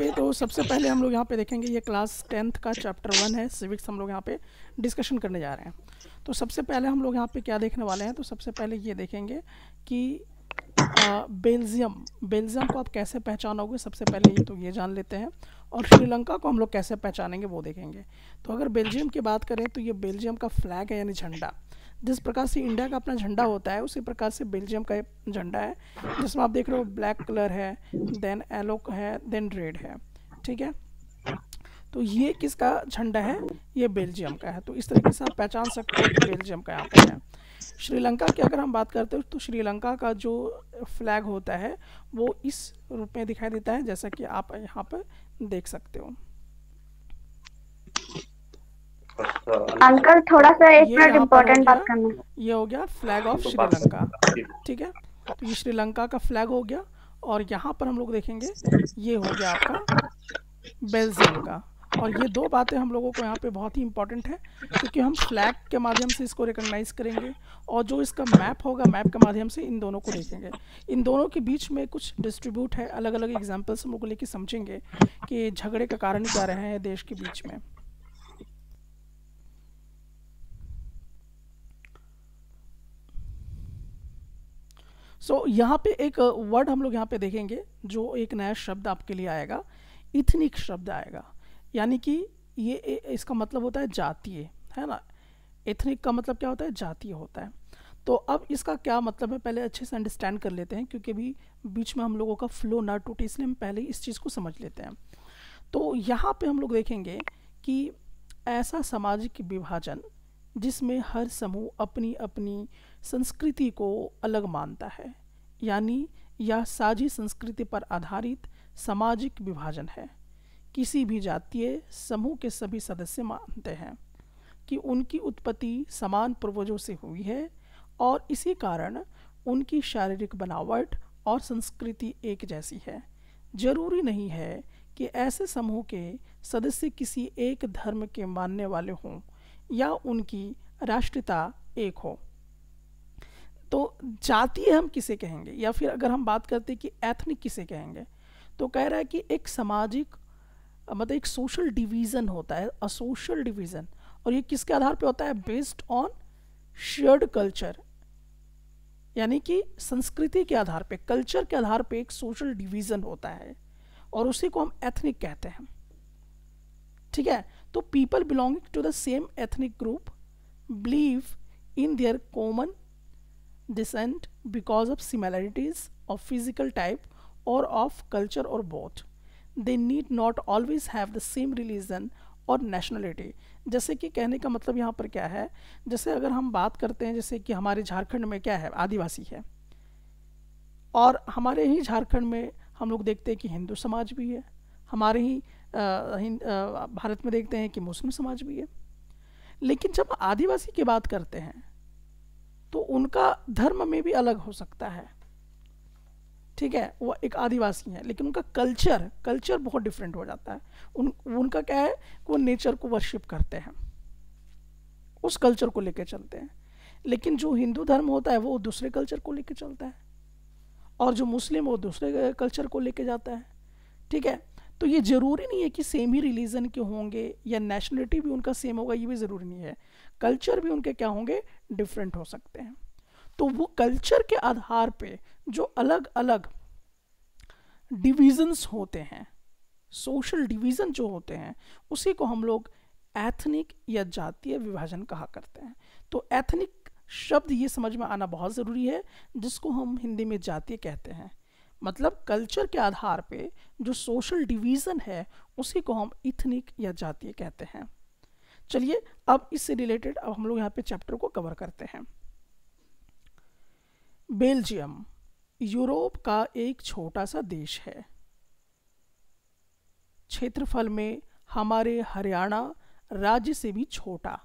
Okay तो सबसे पहले हम लोग यहाँ पे देखेंगे ये क्लास टेंथ का चैप्टर वन है सिविक्स हम लोग यहाँ पे डिस्कशन करने जा रहे हैं तो सबसे पहले हम लोग यहाँ पे क्या देखने वाले हैं तो सबसे पहले ये देखेंगे कि बेल्जियम बेल्जियम को आप कैसे पहचानोगे सबसे पहले ये तो ये जान लेते हैं और श्रीलंका को हम लोग कैसे पहचानेंगे वो देखेंगे तो अगर बेल्जियम की बात करें तो ये बेल्जियम का फ्लैग है यानी झंडा जिस प्रकार से इंडिया का अपना झंडा होता है उसी प्रकार से बेल्जियम का झंडा है जिसमें आप देख रहे हो ब्लैक कलर है देन एलो है देन रेड है ठीक है तो ये किसका झंडा है ये बेल्जियम का है तो इस तरीके से आप पहचान सकते हो बेल्जियम का यहाँ पर है श्रीलंका की अगर हम बात करते हो तो श्रीलंका का जो फ्लैग होता है वो इस रूप में दिखाई देता है जैसा कि आप यहाँ पर देख सकते हो अंकल थोड़ा सा एक मिनट इम्पोर्टेंट बात करना ये हो गया फ्लैग ऑफ श्रीलंका ठीक है तो ये श्रीलंका का फ्लैग हो गया और यहाँ पर हम लोग देखेंगे ये हो गया आपका बेल्जियम का और ये दो बातें हम लोगों को यहाँ पे बहुत ही इंपॉर्टेंट है क्योंकि हम फ्लैग के माध्यम से इसको रिकॉग्नाइज करेंगे और जो इसका मैप होगा मैप के माध्यम से इन दोनों को देखेंगे इन दोनों के बीच में कुछ डिस्ट्रीब्यूट है अलग अलग एग्जाम्पल्स हम लोग लेके समझेंगे कि झगड़े का कारण क्या रहे हैं देश के बीच में सो so, यहाँ पे एक वर्ड uh, हम लोग यहाँ पे देखेंगे जो एक नया शब्द आपके लिए आएगा इथनिक शब्द आएगा यानी कि ये इसका मतलब होता है जातीय है ना इथनिक का मतलब क्या होता है जातीय होता है तो अब इसका क्या मतलब है पहले अच्छे से अंडरस्टैंड कर लेते हैं क्योंकि अभी बीच में हम लोगों का फ्लो ना टूटे इसलिए हम पहले इस चीज़ को समझ लेते हैं तो यहाँ पे हम लोग देखेंगे कि ऐसा सामाजिक विभाजन जिसमें हर समूह अपनी अपनी संस्कृति को अलग मानता है यानी यह साझी संस्कृति पर आधारित सामाजिक विभाजन है किसी भी जातीय समूह के सभी सदस्य मानते हैं कि उनकी उत्पत्ति समान पूर्वजों से हुई है और इसी कारण उनकी शारीरिक बनावट और संस्कृति एक जैसी है जरूरी नहीं है कि ऐसे समूह के सदस्य किसी एक धर्म के मानने वाले हों या उनकी राष्ट्रता एक हो तो जातीय हम किसे कहेंगे या फिर अगर हम बात करते कि एथनिक किसे कहेंगे तो कह रहा है कि एक सामाजिक मतलब एक सोशल डिवीज़न होता है अ सोशल डिवीज़न और ये किसके आधार पे होता है बेस्ड ऑन शेयर्ड कल्चर यानी कि संस्कृति के आधार पे कल्चर के आधार पे एक सोशल डिवीज़न होता है और उसी को हम एथनिक कहते हैं ठीक है तो people belonging to the same ethnic group believe in their common descent because of similarities of physical type or of culture or both they need not always have the same religion और nationality जैसे कि कहने का मतलब यहाँ पर क्या है जैसे अगर हम बात करते हैं जैसे कि हमारे झारखंड में क्या है आदिवासी है और हमारे ही झारखंड में हम लोग देखते हैं कि हिंदू समाज भी है हमारे ही आ, हिं, आ, भारत में देखते हैं कि मुस्लिम समाज भी है लेकिन जब आदिवासी की बात करते हैं तो उनका धर्म में भी अलग हो सकता है ठीक है वो एक आदिवासी हैं लेकिन उनका कल्चर कल्चर बहुत डिफरेंट हो जाता है उन उनका क्या है कि वो नेचर को वर्शिप करते हैं उस कल्चर को लेकर चलते हैं लेकिन जो हिंदू धर्म होता है वो दूसरे कल्चर को लेकर चलता है और जो मुस्लिम वो दूसरे कल्चर को लेकर जाता है ठीक है तो ये ज़रूरी नहीं है कि सेम ही रिलीजन के होंगे या नेशनलिटी भी उनका सेम होगा ये भी ज़रूरी नहीं है कल्चर भी उनके क्या होंगे डिफरेंट हो सकते हैं तो वो कल्चर के आधार पे जो अलग अलग डिविजन्स होते हैं सोशल डिवीज़न जो होते हैं उसी को हम लोग एथनिक या जातीय विभाजन कहा करते हैं तो एथनिक शब्द ये समझ में आना बहुत ज़रूरी है जिसको हम हिंदी में जातीय कहते हैं मतलब कल्चर के आधार पे जो सोशल डिवीज़न है उसी को हम इथनिक या जातीय कहते हैं चलिए अब इससे रिलेटेड अब हम लोग यहाँ पे चैप्टर को कवर करते हैं बेल्जियम यूरोप का एक छोटा सा देश है क्षेत्रफल में हमारे हरियाणा राज्य से भी छोटा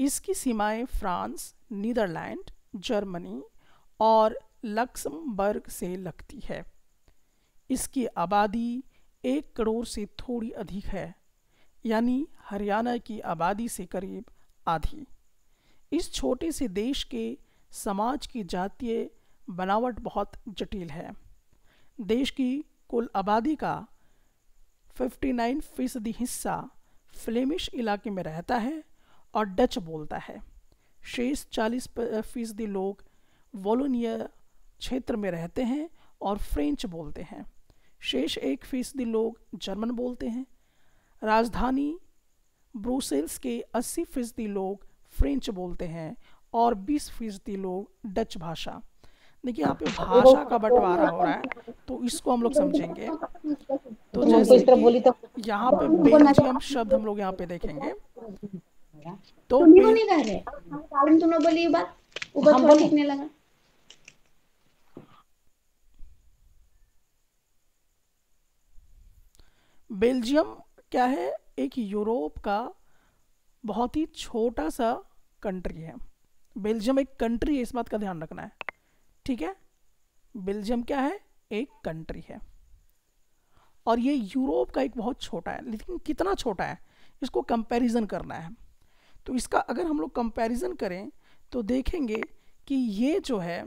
इसकी सीमाएं फ्रांस नीदरलैंड जर्मनी और लक्समबर्ग से लगती है इसकी आबादी एक करोड़ से थोड़ी अधिक है यानी हरियाणा की आबादी से करीब आधी इस छोटे से देश के समाज की जातीय बनावट बहुत जटिल है देश की कुल आबादी का 59 फीसदी हिस्सा फ्लेमिश इलाके में रहता है और डच बोलता है शेष 40 फीसदी लोग वोलोनिया क्षेत्र में रहते हैं और फ्रेंच बोलते हैं शेष एक फीसदी लोग जर्मन बोलते हैं राजधानी ब्रूसेल्स के 80 फीसदी लोग फ्रेंच बोलते हैं और 20 फीसदी लोग डच भाषा देखिए यहाँ पे भाषा का बंटवारा हो रहा है तो इसको हम लोग समझेंगे तो, तो जैसे तो यहाँ पे बेल्जियम शब्द हम लोग यहाँ पे देखेंगे तो नहीं रहे बोली ये बात ऊपर थोड़ा लिखने लगा बेल्जियम क्या है एक यूरोप का बहुत ही छोटा सा कंट्री है बेल्जियम एक कंट्री है इस बात का ध्यान रखना है ठीक है बेल्जियम क्या है एक कंट्री है और ये यूरोप का एक बहुत छोटा है लेकिन कितना छोटा है इसको कंपैरिजन करना है तो इसका अगर हम लोग कंपैरिजन करें तो देखेंगे कि ये जो है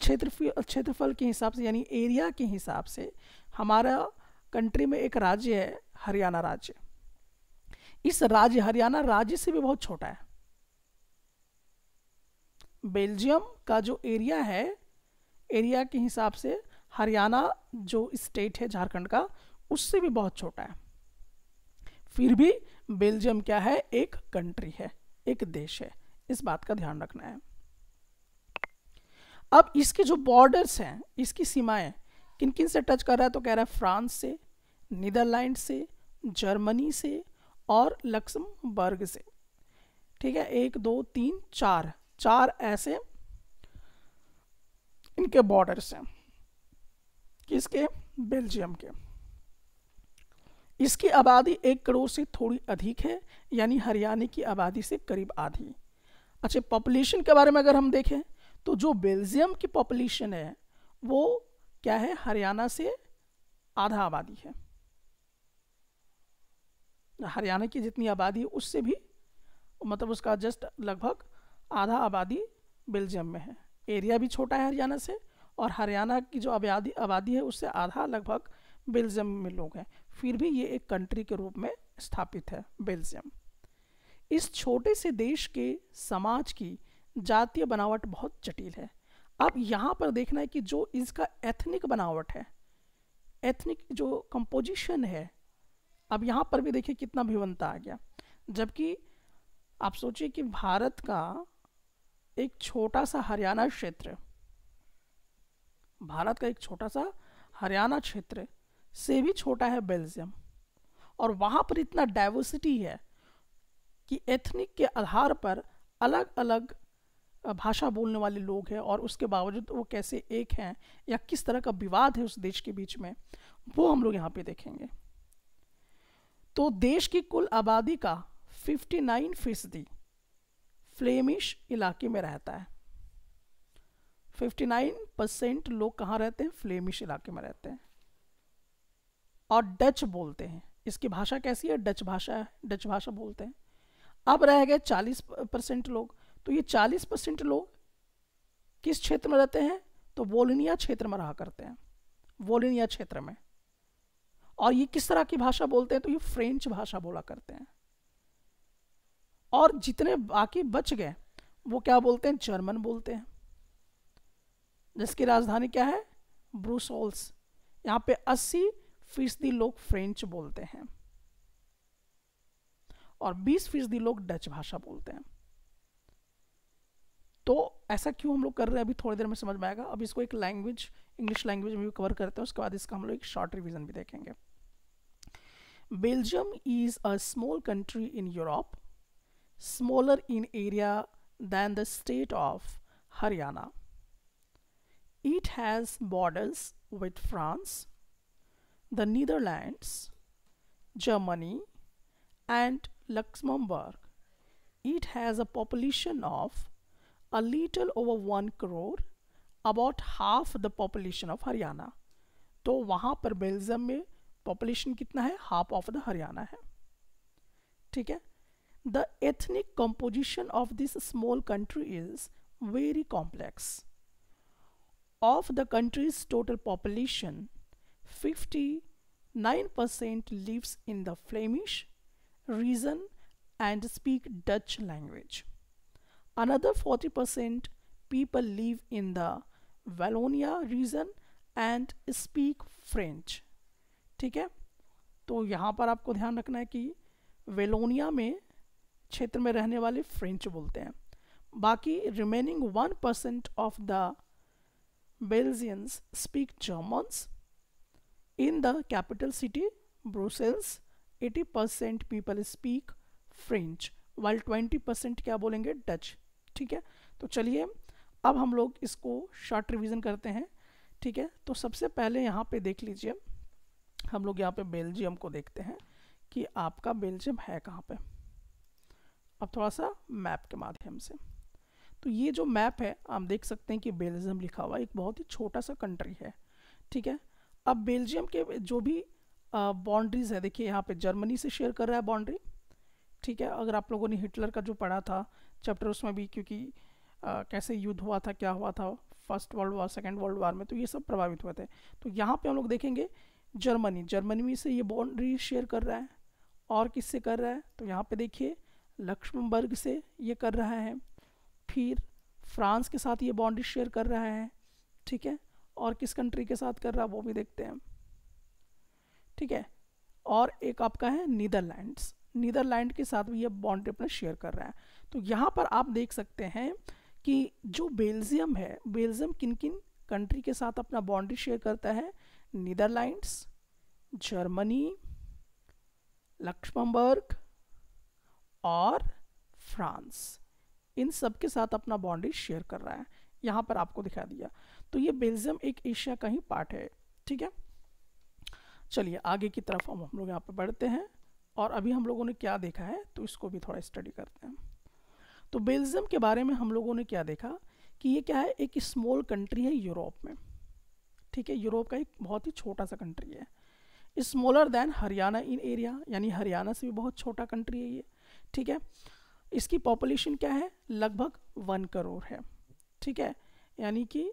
क्षेत्रफल क्षेत्रफल के हिसाब से यानी एरिया के हिसाब से हमारा कंट्री में एक राज्य है हरियाणा राज्य इस राज्य हरियाणा राज्य से भी बहुत छोटा है बेल्जियम का जो एरिया है एरिया के हिसाब से हरियाणा जो स्टेट है झारखंड का उससे भी बहुत छोटा है फिर भी बेल्जियम क्या है एक कंट्री है एक देश है इस बात का ध्यान रखना है अब इसके जो बॉर्डर्स हैं इसकी सीमाएं किन किन से टच कर रहा है तो कह रहा है फ्रांस से नीदरलैंड से जर्मनी से और लक्समबर्ग से ठीक है एक दो तीन चार चार ऐसे इनके बॉर्डर्स हैं किसके बेल्जियम के इसकी आबादी एक करोड़ से थोड़ी अधिक है यानी हरियाणा की आबादी से करीब आधी अच्छा पॉपुलेशन के बारे में अगर हम देखें तो जो बेल्जियम की पॉपुलेशन है वो क्या है हरियाणा से आधा आबादी है हरियाणा की जितनी आबादी है उससे भी मतलब उसका जस्ट लगभग आधा आबादी बेल्जियम में है एरिया भी छोटा है हरियाणा से और हरियाणा की जो आबादी आबादी है उससे आधा लगभग बेल्जियम में लोग हैं फिर भी ये एक कंट्री के रूप में स्थापित है बेल्जियम इस छोटे से देश के समाज की जातीय बनावट बहुत जटिल है अब यहाँ पर देखना है कि जो इसका एथनिक बनावट है एथनिक जो कंपोजिशन है अब यहाँ पर भी देखिए कितना भिवनता आ गया जबकि आप सोचिए कि भारत का एक छोटा सा हरियाणा क्षेत्र भारत का एक छोटा सा हरियाणा क्षेत्र से भी छोटा है बेल्जियम और वहाँ पर इतना डाइवर्सिटी है कि एथनिक के आधार पर अलग अलग भाषा बोलने वाले लोग हैं और उसके बावजूद वो कैसे एक हैं या किस तरह का विवाद है उस देश के बीच में वो हम लोग यहाँ पे देखेंगे तो देश की कुल आबादी का 59 फीसदी फ्लेमिश इलाके में रहता है 59 परसेंट लोग कहाँ रहते हैं फ्लेमिश इलाके में रहते हैं और डच बोलते हैं इसकी भाषा कैसी है डच भाषा है डच भाषा बोलते हैं अब रह गए 40 परसेंट लोग तो ये 40 परसेंट लोग किस क्षेत्र में रहते हैं तो वोलिनिया क्षेत्र में रहा करते हैं वोलिनिया क्षेत्र में और ये किस तरह की भाषा बोलते हैं तो ये फ्रेंच भाषा बोला करते हैं और जितने बाकी बच गए वो क्या बोलते हैं जर्मन बोलते हैं जिसकी राजधानी क्या है ब्रूसोल्स यहाँ पे 80 फीसदी लोग फ्रेंच बोलते हैं और 20 फीसदी लोग डच भाषा बोलते हैं तो ऐसा क्यों हम लोग कर रहे हैं अभी थोड़ी देर में समझ में आएगा अब इसको एक लैंग्वेज इंग्लिश लैंग्वेज में भी कवर करते हैं उसके बाद इसका हम लोग एक शॉर्ट रिविजन भी देखेंगे Belgium is a small country in Europe, smaller in area than the state of Haryana. It has borders with France, the Netherlands, Germany, and Luxembourg. It has a population of a little over 1 crore, about half the population of Haryana. तो वहाँ पर में population कितना है half of the Haryana है ठीक है the ethnic composition of this small country is very complex of the country's total population 59% lives in the Flemish region and speak Dutch language. Another 40% people live in the Wallonia region and speak French. ठीक है तो यहाँ पर आपको ध्यान रखना है कि वेलोनिया में क्षेत्र में रहने वाले फ्रेंच बोलते हैं बाकी remaining one percent of the Belgians speak Germans capital city capital eighty percent people speak French while twenty percent क्या बोलेंगे डच ठीक है तो चलिए अब हम लोग इसको शॉर्ट रिवीजन करते हैं ठीक है तो सबसे पहले यहाँ पे देख लीजिए हम लोग यहाँ पे बेल्जियम को देखते हैं कि आपका बेल्जियम है कहाँ पे अब थोड़ा सा मैप के माध्यम से तो ये जो मैप है आप देख सकते हैं कि बेल्जियम लिखा हुआ एक बहुत ही छोटा सा कंट्री है ठीक है अब बेल्जियम के जो भी बाउंड्रीज है देखिए यहाँ पे जर्मनी से शेयर कर रहा है बाउंड्री ठीक है अगर आप लोगों ने हिटलर का जो पढ़ा था चैप्टर उसमें भी क्योंकि आ, कैसे युद्ध हुआ था क्या हुआ था first world war second world war में तो ये सब प्रभावित हुए थे तो यहाँ पे हम लोग देखेंगे जर्मनी जर्मनी में से ये बाउंड्री शेयर कर रहा है और किससे कर रहा है तो यहाँ पे देखिए लक्ष्मणबर्ग से ये कर रहा है फिर फ्रांस के साथ ये बाउंड्री शेयर कर रहा है ठीक है और किस कंट्री के साथ कर रहा है वो भी देखते हैं ठीक है और एक आपका है नीदरलैंड्स नीदरलैंड के साथ भी ये बाउंड्री अपना शेयर कर रहा है तो यहाँ पर आप देख सकते हैं कि जो बेल्जियम है बेल्जियम किन किन कंट्री के साथ अपना बाउंड्री शेयर करता है नीदरलैंड्स जर्मनी लक्ष्मबर्ग और फ्रांस इन सब के साथ अपना बाउंड्री शेयर कर रहा है यहाँ पर आपको दिखा दिया तो ये बेल्जियम एक एशिया का ही पार्ट है ठीक है चलिए आगे की तरफ हम हम लोग यहाँ पर बढ़ते हैं और अभी हम लोगों ने क्या देखा है तो इसको भी थोड़ा स्टडी करते हैं तो बेल्जियम के बारे में हम लोगों ने क्या देखा कि ये क्या है एक स्मॉल कंट्री है यूरोप में ठीक है यूरोप का एक बहुत ही छोटा सा कंट्री है smaller than Haryana in area यानी हरियाणा से भी बहुत छोटा कंट्री है ये ठीक है इसकी पॉपुलेशन क्या है लगभग वन करोड़ है ठीक है यानी कि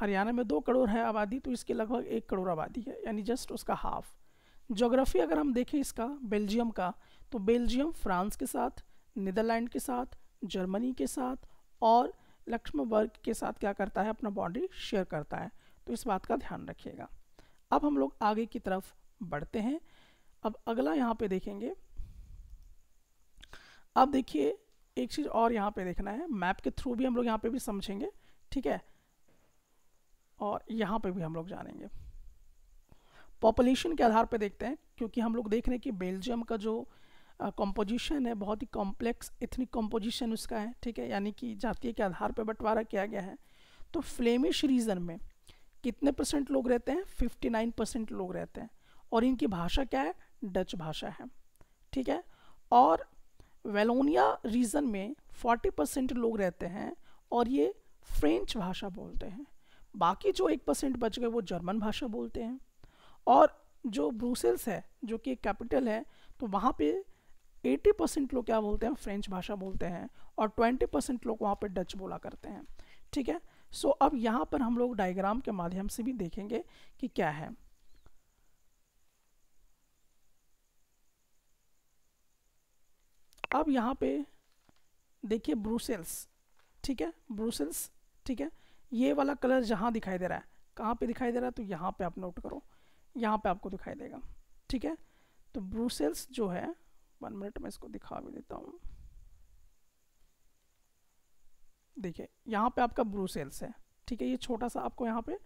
हरियाणा में दो करोड़ है आबादी तो इसकी लगभग एक करोड़ आबादी है यानी जस्ट उसका हाफ जोग्राफी अगर हम देखें इसका बेल्जियम का तो बेल्जियम फ्रांस के साथ नीदरलैंड के साथ जर्मनी के साथ और लक्ष्मबर्ग के साथ क्या करता है अपना बाउंड्री शेयर करता है तो इस बात का ध्यान रखिएगा अब हम लोग आगे की तरफ बढ़ते हैं अब अगला यहाँ पे देखेंगे अब देखिए एक चीज़ और यहाँ पे देखना है मैप के थ्रू भी हम लोग यहाँ पे भी समझेंगे ठीक है और यहाँ पे भी हम लोग जानेंगे पॉपुलेशन के आधार पे देखते हैं क्योंकि हम लोग देख रहे हैं कि बेल्जियम का जो कंपोजिशन है बहुत ही कॉम्प्लेक्स इथनिक कंपोजिशन उसका है ठीक है यानी कि जातीय के आधार पर बंटवारा किया गया है तो फ्लेमिश रीजन में कितने परसेंट लोग रहते हैं फिफ्टी नाइन परसेंट लोग रहते हैं और इनकी भाषा क्या है डच भाषा है ठीक है और वेलोनिया रीजन में फोर्टी परसेंट लोग रहते हैं और ये फ्रेंच भाषा बोलते हैं बाकी जो एक परसेंट बच गए वो जर्मन भाषा बोलते हैं और जो ब्रूसेल्स है जो कि कैपिटल है तो वहाँ पे एटी परसेंट लोग क्या बोलते हैं फ्रेंच भाषा बोलते हैं और ट्वेंटी परसेंट लोग वहाँ पे डच बोला करते हैं ठीक है सो अब यहाँ पर हम लोग डायग्राम के माध्यम से भी देखेंगे कि क्या है अब यहाँ पे देखिए ब्रूसेल्स ठीक है ब्रूसेल्स ठीक है ये वाला कलर जहाँ दिखाई दे रहा है कहाँ पे दिखाई दे रहा है तो यहाँ पे आप नोट करो यहाँ पे आपको दिखाई देगा ठीक है तो ब्रूसेल्स जो है वन मिनट में इसको दिखा भी देता हूँ देखिए यहाँ पे आपका ब्रू सेल्स है ठीक है ये छोटा सा आपको यहाँ पे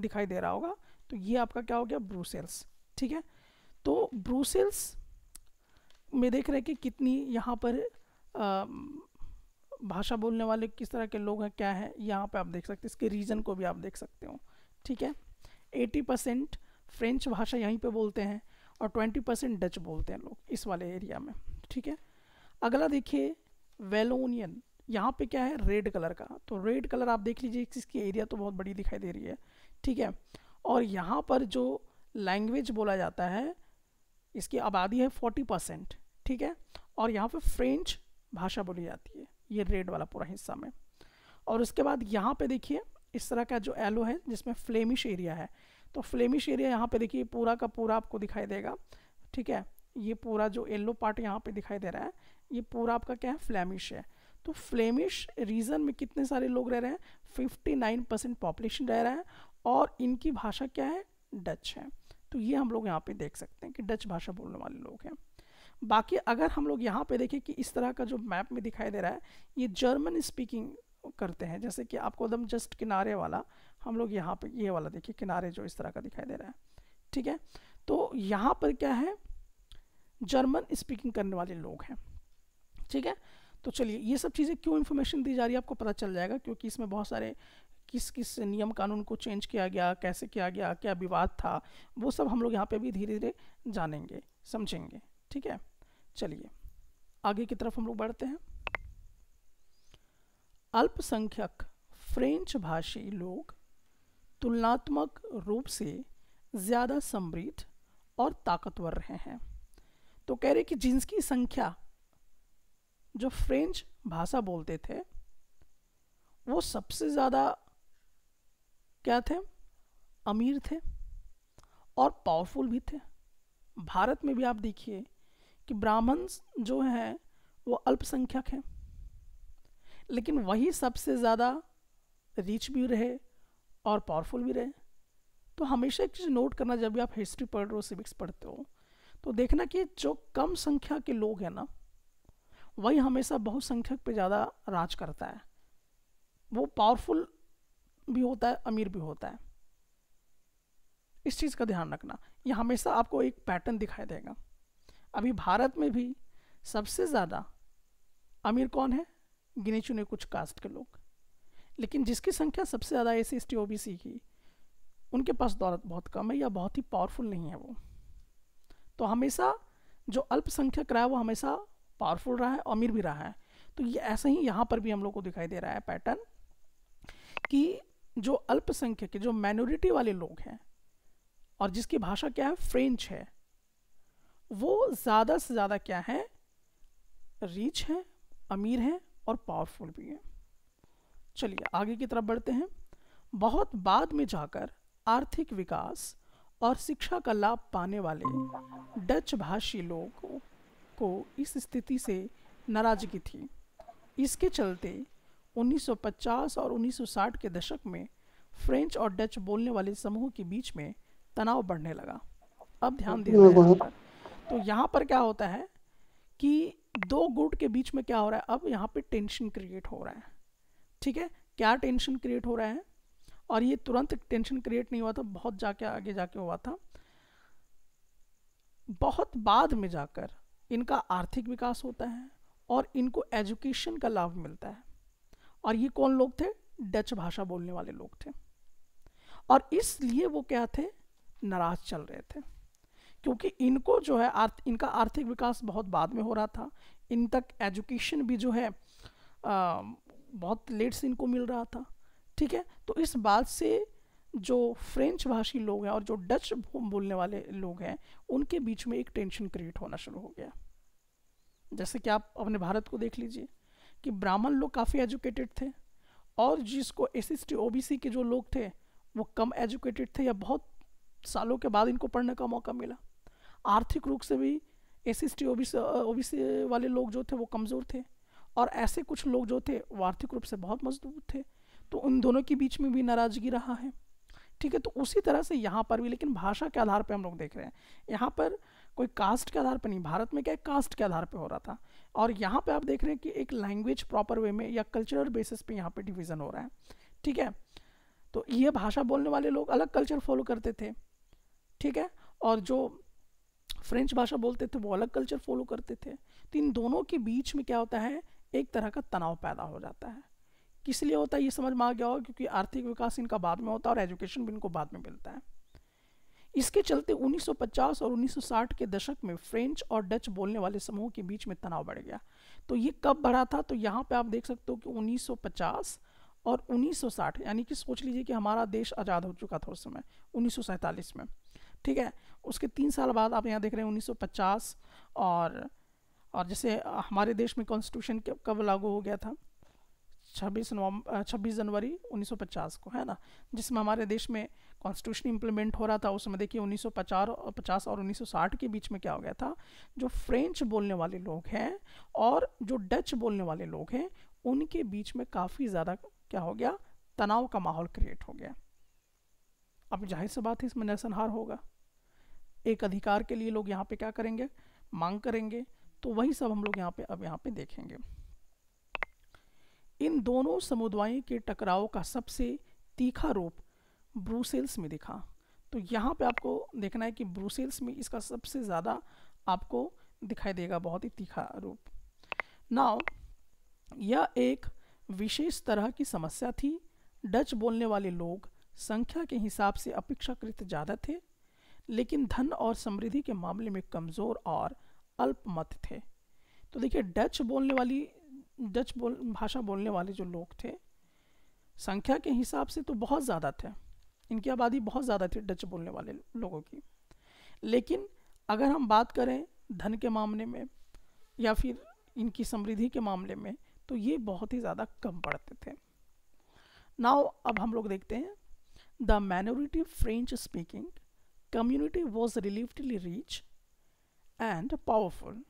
दिखाई दे रहा होगा तो ये आपका क्या हो गया ब्रू सेल्स ठीक है तो ब्रू सेल्स में देख रहे हैं कि कितनी यहाँ पर भाषा बोलने वाले किस तरह के लोग हैं क्या है यहाँ पे आप देख सकते हैं इसके रीजन को भी आप देख सकते हो ठीक है एटी परसेंट फ्रेंच भाषा यहीं पे बोलते हैं और 20 परसेंट डच बोलते हैं लोग इस वाले एरिया में ठीक है अगला देखिए वेलोनियन यहाँ पे क्या है रेड कलर का तो रेड कलर आप देख लीजिए इसकी एरिया तो बहुत बड़ी दिखाई दे रही है ठीक है और यहाँ पर जो लैंग्वेज बोला जाता है इसकी आबादी है फोर्टी परसेंट ठीक है और यहाँ पे फ्रेंच भाषा बोली जाती है ये रेड वाला पूरा हिस्सा में और उसके बाद यहाँ पर देखिए इस तरह का जो एलो है जिसमें फ्लेमिश एरिया है तो फ्लेमिश एरिया यहाँ पर देखिए पूरा का पूरा आपको दिखाई देगा ठीक है ये पूरा जो येल्लो पार्ट यहाँ पे दिखाई दे रहा है ये पूरा आपका क्या है फ्लेमिश है तो फ्लेमिश रीजन में कितने सारे लोग रह रहे हैं फिफ्टी नाइन परसेंट पॉपुलेशन रह रहा है और इनकी भाषा क्या है डच है तो ये हम लोग यहाँ पे देख सकते हैं कि डच भाषा बोलने वाले लोग हैं बाकी अगर हम लोग यहाँ पे देखें कि इस तरह का जो मैप में दिखाई दे रहा है ये जर्मन स्पीकिंग करते हैं जैसे कि आपको एकदम जस्ट किनारे वाला हम लोग यहाँ पे ये वाला देखिए किनारे जो इस तरह का दिखाई दे रहा है ठीक है तो यहाँ पर क्या है जर्मन स्पीकिंग करने वाले लोग हैं ठीक है तो चलिए ये सब चीज़ें क्यों इन्फॉर्मेशन दी जा रही है आपको पता चल जाएगा क्योंकि इसमें बहुत सारे किस किस नियम कानून को चेंज किया गया कैसे किया गया क्या विवाद था वो सब हम लोग यहाँ पे भी धीरे धीरे जानेंगे समझेंगे ठीक है चलिए आगे की तरफ हम लोग बढ़ते हैं अल्पसंख्यक फ्रेंच भाषी लोग तुलनात्मक रूप से ज़्यादा समृद्ध और ताकतवर रहे हैं तो कह रहे कि जिनकी संख्या जो फ्रेंच भाषा बोलते थे वो सबसे ज़्यादा क्या थे अमीर थे और पावरफुल भी थे भारत में भी आप देखिए कि ब्राह्मण जो हैं वो अल्पसंख्यक हैं लेकिन वही सबसे ज़्यादा रिच भी रहे और पावरफुल भी रहे तो हमेशा एक चीज़ नोट करना जब भी आप हिस्ट्री पढ़ रहे हो सिविक्स पढ़ते हो तो देखना कि जो कम संख्या के लोग हैं ना वही हमेशा बहुसंख्यक पे ज़्यादा राज करता है वो पावरफुल भी होता है अमीर भी होता है इस चीज़ का ध्यान रखना यह हमेशा आपको एक पैटर्न दिखाई देगा अभी भारत में भी सबसे ज़्यादा अमीर कौन है गिने चुने कुछ कास्ट के लोग लेकिन जिसकी संख्या सबसे ज़्यादा A C S T O B C की उनके पास दौलत बहुत कम है या बहुत ही पावरफुल नहीं है वो तो हमेशा जो अल्पसंख्यक रहा है वो हमेशा पावरफुल रहा है अमीर भी रहा है तो ये ऐसे ही यहाँ पर भी हम लोग को दिखाई दे रहा है पैटर्न कि जो अल्पसंख्यक जो माइनॉरिटी वाले लोग हैं और जिसकी भाषा क्या है फ्रेंच है वो ज़्यादा से ज़्यादा क्या है रिच है अमीर है और पावरफुल भी है चलिए आगे की तरफ बढ़ते हैं बहुत बाद में जाकर आर्थिक विकास और शिक्षा का लाभ पाने वाले डच भाषी लोगों को को इस स्थिति से नाराजगी थी इसके चलते 1950 और 1960 के दशक में फ्रेंच और डच बोलने वाले समूह के बीच में तनाव बढ़ने लगा अब ध्यान देते हैं तो यहाँ पर क्या होता है कि दो गुट के बीच में क्या हो रहा है अब यहाँ पे टेंशन क्रिएट हो रहा है ठीक है क्या टेंशन क्रिएट हो रहा है और ये तुरंत टेंशन क्रिएट नहीं हुआ था बहुत जाके आगे जाके हुआ था बहुत बाद में जाकर इनका आर्थिक विकास होता है और इनको एजुकेशन का लाभ मिलता है और ये कौन लोग थे डच भाषा बोलने वाले लोग थे और इसलिए वो क्या थे नाराज चल रहे थे क्योंकि इनको जो है आर्थ, इनका आर्थिक विकास बहुत बाद में हो रहा था इन तक एजुकेशन भी जो है आ, बहुत लेट से इनको मिल रहा था ठीक है तो इस बात से जो फ्रेंच भाषी लोग हैं और जो डच बोलने वाले लोग हैं उनके बीच में एक टेंशन क्रिएट होना शुरू हो गया जैसे कि आप अपने भारत को देख लीजिए कि ब्राह्मण लोग काफ़ी एजुकेटेड थे और जिसको एस एस टी के जो लोग थे वो कम एजुकेटेड थे या बहुत सालों के बाद इनको पढ़ने का मौका मिला आर्थिक रूप से भी एस एस टी सी वाले लोग जो थे वो कमज़ोर थे और ऐसे कुछ लोग जो थे वो आर्थिक रूप से बहुत मजबूत थे तो उन दोनों के बीच में भी नाराज़गी रहा है ठीक है तो उसी तरह से यहाँ पर भी लेकिन भाषा के आधार पर हम लोग देख रहे हैं यहाँ पर कोई कास्ट के आधार पर नहीं भारत में क्या कास्ट के आधार पर हो रहा था और यहाँ पे आप देख रहे हैं कि एक लैंग्वेज प्रॉपर वे में या कल्चरल बेसिस पे यहाँ पे डिवीज़न हो रहा है ठीक है तो ये भाषा बोलने वाले लोग अलग कल्चर फॉलो करते थे ठीक है और जो फ्रेंच भाषा बोलते थे वो अलग कल्चर फॉलो करते थे तो इन दोनों के बीच में क्या होता है एक तरह का तनाव पैदा हो जाता है किस लिए होता है ये समझ में आ गया होगा क्योंकि आर्थिक विकास इनका बाद में होता है और एजुकेशन भी इनको बाद में मिलता है इसके चलते 1950 और 1960 के दशक में फ्रेंच और डच बोलने वाले समूहों के बीच में तनाव बढ़ गया तो ये कब बढ़ा था तो यहाँ पे आप देख सकते हो कि 1950 और 1960 यानी कि सोच लीजिए कि हमारा देश आज़ाद हो चुका था उस समय उन्नीस में ठीक है उसके तीन साल बाद आप यहाँ देख रहे हैं उन्नीस और और जैसे हमारे देश में कॉन्स्टिट्यूशन कब लागू हो गया था छब्बीस नवंबर छब्बीस जनवरी 1950 को है ना जिसमें हमारे देश में कॉन्स्टिट्यूशन इम्प्लीमेंट हो रहा था उसमें देखिए सौ पचास और 1960 के बीच में क्या हो गया था जो फ्रेंच बोलने वाले लोग हैं और जो डच बोलने वाले लोग हैं उनके बीच में काफ़ी ज़्यादा क्या हो गया तनाव का माहौल क्रिएट हो गया अब जाहिर सी बात है इसमें नरसंहार होगा एक अधिकार के लिए लोग यहाँ पे क्या करेंगे मांग करेंगे तो वही सब हम लोग यहाँ पे अब यहाँ पे देखेंगे इन दोनों समुदायों के टकराव का सबसे तीखा रूप ब्रूसेल्स में दिखा तो यहाँ पे आपको देखना है कि ब्रूसेल्स में इसका सबसे ज़्यादा आपको दिखाई देगा बहुत ही तीखा रूप नाउ यह एक विशेष तरह की समस्या थी डच बोलने वाले लोग संख्या के हिसाब से अपेक्षाकृत ज़्यादा थे लेकिन धन और समृद्धि के मामले में कमज़ोर और अल्पमत थे तो देखिए डच बोलने वाली डच बोल भाषा बोलने वाले जो लोग थे संख्या के हिसाब से तो बहुत ज़्यादा थे इनकी आबादी बहुत ज़्यादा थी डच बोलने वाले लोगों की लेकिन अगर हम बात करें धन के मामले में या फिर इनकी समृद्धि के मामले में तो ये बहुत ही ज़्यादा कम पड़ते थे नाउ अब हम लोग देखते हैं the minority French speaking community was relatively rich and powerful